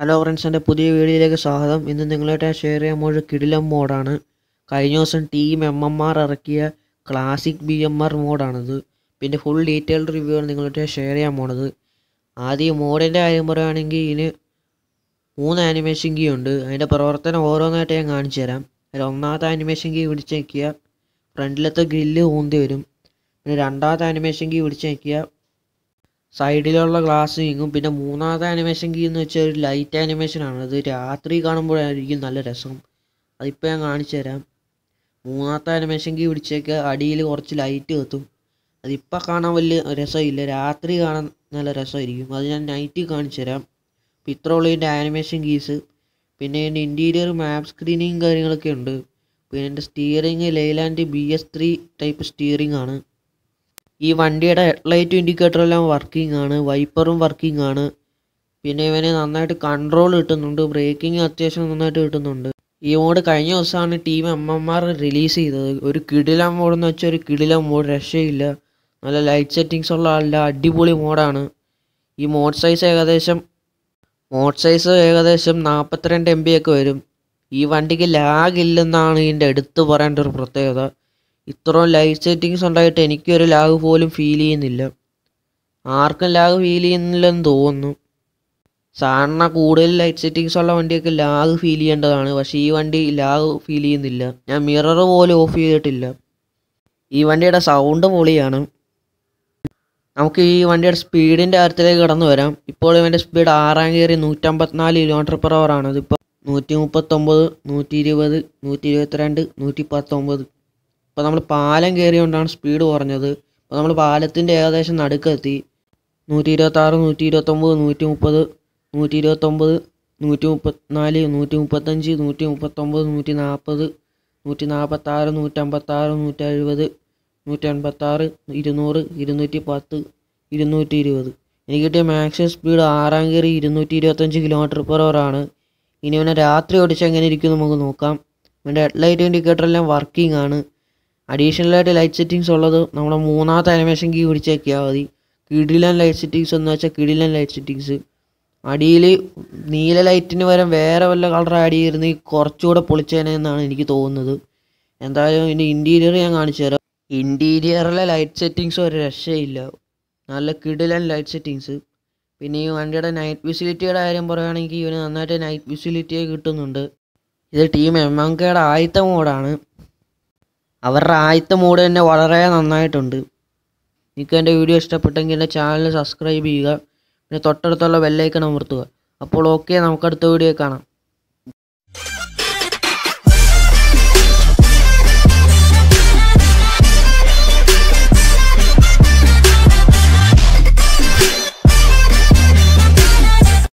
hello friends എൻ്റെ പുതിയ വീഡിയോയിലേക്ക് സ്വാഗതം ഇന്ന് നിങ്ങളായിട്ട് ഷെയർ ചെയ്യാൻ പോകുന്ന കിടിലം മോഡാണ് കഴിഞ്ഞ ദിവസം ടീം എം എം ആർ ഇറക്കിയ ക്ലാസിക് ബി എം ആർ മോഡാണിത് പിന്നെ ഫുൾ ഡീറ്റെയിൽഡ് റിവ്യൂ ആണ് നിങ്ങളായിട്ട് ഷെയർ ചെയ്യാൻ പോണത് ആദ്യം മോഡിൻ്റെ കാര്യം പറയുകയാണെങ്കിൽ ഇതിന് മൂന്ന് ആനിമേഷൻ കീ ഉണ്ട് അതിൻ്റെ പ്രവർത്തനം ഓരോന്നായിട്ട് ഞാൻ കാണിച്ചു തരാം അതിൽ ഒന്നാമത്തെ ആനിമേഷൻ കീ പിടിച്ച് നോക്കിയാൽ ഫ്രണ്ടിലത്തെ ഗ്രില്ല് ഊന്തി വരും പിന്നെ രണ്ടാമത്തെ ആനിമേഷൻ കീ പിടിച്ച് നോക്കിയാൽ സൈഡിലുള്ള ഗ്ലാസ് നീങ്ങും പിന്നെ മൂന്നാമത്തെ ആനിമേഷൻ കീ എന്ന് വെച്ചാൽ ഒരു ലൈറ്റ് ആനിമേഷനാണ് അത് രാത്രി കാണുമ്പോഴായിരിക്കും നല്ല രസം അതിപ്പോൾ ഞാൻ കാണിച്ചു തരാം മൂന്നാമത്തെ ആനിമേഷൻ കീ പിടിച്ചേക്ക് അടിയിൽ കുറച്ച് ലൈറ്റ് കത്തും അതിപ്പോൾ കാണാൻ വലിയ രസമില്ല രാത്രി കാണാൻ നല്ല രസമായിരിക്കും അത് ഞാൻ നൈറ്റിൽ കാണിച്ചു തരാം അപ്പോൾ ഇത്ര ഉള്ള ഇതിൻ്റെ ആനിമേഷൻ കീസ് പിന്നെ ഇതിൻ്റെ ഇൻറ്റീരിയർ മാപ്പ് സ്ക്രീനിങ് കാര്യങ്ങളൊക്കെ ഉണ്ട് പിന്നെ എൻ്റെ steering Leyland B S three type steering ആണ് ഈ വണ്ടിയുടെ ഹെഡ്ലൈറ്റ് ഇൻഡിക്കേറ്റർ എല്ലാം വർക്കിംഗ് ആണ് വൈപ്പറും വർക്കിംഗ് ആണ് പിന്നെ ഇവന് നന്നായിട്ട് കൺട്രോൾ കിട്ടുന്നുണ്ട് ബ്രേക്കിംഗ് അത്യാവശ്യം നന്നായിട്ട് കിട്ടുന്നുണ്ട് ഈ മോഡ് കഴിഞ്ഞ ദിവസമാണ് team M M R release ചെയ്തത് ഒരു കിടിലം മോഡെന്ന് വെച്ചാൽ ഒരു കിടില മോഡ് രക്ഷയില്ല നല്ല ലൈറ്റ് സെറ്റിങ്സ് ഉള്ള നല്ല അടിപൊളി മോഡാണ് ഈ മോഡ് സൈസ് ഏകദേശം മോഡ് സൈസ് ഏകദേശം നാൽപ്പത്തിരണ്ട് എം ബി ഒക്കെ വരും ഈ വണ്ടിക്ക് ലാഗ് ഇല്ലെന്നാണ് ഇതിൻ്റെ എടുത്തു പറയേണ്ട ഒരു പ്രത്യേകത ഇത്രയും ലൈറ്റ് സെറ്റിങ്സ് ഉണ്ടായിട്ട് എനിക്കൊരു ലാഗ് പോലും ഫീൽ ചെയ്യുന്നില്ല ആർക്കും ലാഗ് ഫീൽ ചെയ്യുന്നില്ലെന്ന് തോന്നുന്നു സാധാരണ കൂടുതൽ ലൈറ്റ് സെറ്റിങ്സ് ഉള്ള വണ്ടിയൊക്കെ ലാഗ് ഫീൽ ചെയ്യേണ്ടതാണ് പക്ഷേ ഈ വണ്ടി ലാഗ് ഫീൽ ചെയ്യുന്നില്ല ഞാൻ മിറർ പോലും ഓഫ് ചെയ്തിട്ടില്ല ഈ വണ്ടിയുടെ സൗണ്ട് പൊളിയാണ് നമുക്ക് ഈ വണ്ടിയുടെ സ്പീഡിൻ്റെ കാര്യത്തിലേക്ക് കടന്നു വരാം ഇപ്പോൾ ഇവൻ്റെ സ്പീഡ് ആറാം കയറി നൂറ്റമ്പത്തിനാല് കിലോമീറ്റർ പെർ അവർ ആണ് ഇതിപ്പോൾ നൂറ്റി മുപ്പത്തൊമ്പത് നൂറ്റി ഇരുപത് നൂറ്റി ഇരുപത്തിരണ്ട് നൂറ്റി പത്തൊമ്പത് അപ്പോൾ നമ്മൾ പാലം കയറിയോണ്ടാണ് സ്പീഡ് കുറഞ്ഞത് അപ്പോൾ നമ്മൾ പാലത്തിൻ്റെ ഏകദേശം നടുക്കെത്തി നൂറ്റി ഇരുപത്താറ് നൂറ്റി ഇരുപത്തൊമ്പത് നൂറ്റി മുപ്പത് നൂറ്റി ഇരുപത്തൊമ്പത് നൂറ്റി മുപ്പത്തിനാല് നൂറ്റി മുപ്പത്തഞ്ച് നൂറ്റി മുപ്പത്തൊമ്പത് നൂറ്റി നാൽപ്പത് നൂറ്റി നാൽപ്പത്താറ് നൂറ്റമ്പത്താറ് നൂറ്റി എഴുപത് നൂറ്റി എൺപത്താറ് ഇരുന്നൂറ് ഇരുന്നൂറ്റി പത്ത് ഇരുന്നൂറ്റി ഇരുപത് എനിക്ക് കിട്ടിയ മാക്സിമം സ്പീഡ് ആറാം കയറി ഇരുന്നൂറ്റി ഇരുപത്തഞ്ച് കിലോമീറ്റർ പെർ അവർ ആണ് ഇനി പിന്നെ രാത്രി ഓടിച്ച് എങ്ങനെ ഇരിക്കും നമുക്ക് നോക്കാം ഹെഡ്ലൈറ്റ് ഇൻഡിക്കേറ്റർ എല്ലാം വർക്കിംഗ് ആണ് അഡീഷണലായിട്ട് ലൈറ്റ് സെറ്റിങ്സ് ഉള്ളത് നമ്മുടെ മൂന്നാമത്തെ അനിമേഷൻ കീ പിടിച്ചേക്കിയാൽ മതി കിടിലൻ ലൈറ്റ് സെറ്റിങ്സ് എന്ന് വെച്ചാൽ കിടിലൻ ലൈറ്റ് സെറ്റിങ്സ് അടിയിൽ നീല ലൈറ്റിന് പകരം വേറെ വല്ല കളർ ആഡ് ചെയ്തിരുന്നെങ്കിൽ കുറച്ചുകൂടെ പൊളിച്ചേനെ എന്നാണ് എനിക്ക് തോന്നുന്നത് എന്തായാലും ഇതിൻ്റെ ഇൻറ്റീരിയർ ഞാൻ കാണിച്ചു തരാം ഇൻറ്റീരിയറിലെ ലൈറ്റ് സെറ്റിങ്സ് ഒരു രക്ഷയില്ല നല്ല കിടിലൻ ലൈറ്റ് സെറ്റിങ്സ് പിന്നെ ഈ വണ്ടിയുടെ നൈറ്റ് വിസിലിറ്റിയുടെ കാര്യം പറയുകയാണെങ്കിൽ ഇവന് നന്നായിട്ട് നൈറ്റ് വിസിലിറ്റിയെ കിട്ടുന്നുണ്ട് ഇത് ടീം എം എം കെയുടെ ആദ്യത്തെ മോഡാണ് അവരുടെ ആദ്യത്തെ മൂഡ് തന്നെ വളരെ നന്നായിട്ടുണ്ട് എനിക്ക് എൻ്റെ വീഡിയോ ഇഷ്ടപ്പെട്ടെങ്കിൽ എൻ്റെ ചാനൽ സബ്സ്ക്രൈബ് ചെയ്യുക പിന്നെ തൊട്ടടുത്തുള്ള ബെല്ലൈക്കൺ അമർത്തുക അപ്പോൾ ഓക്കെ നമുക്ക് അടുത്ത വീഡിയോ കാണാം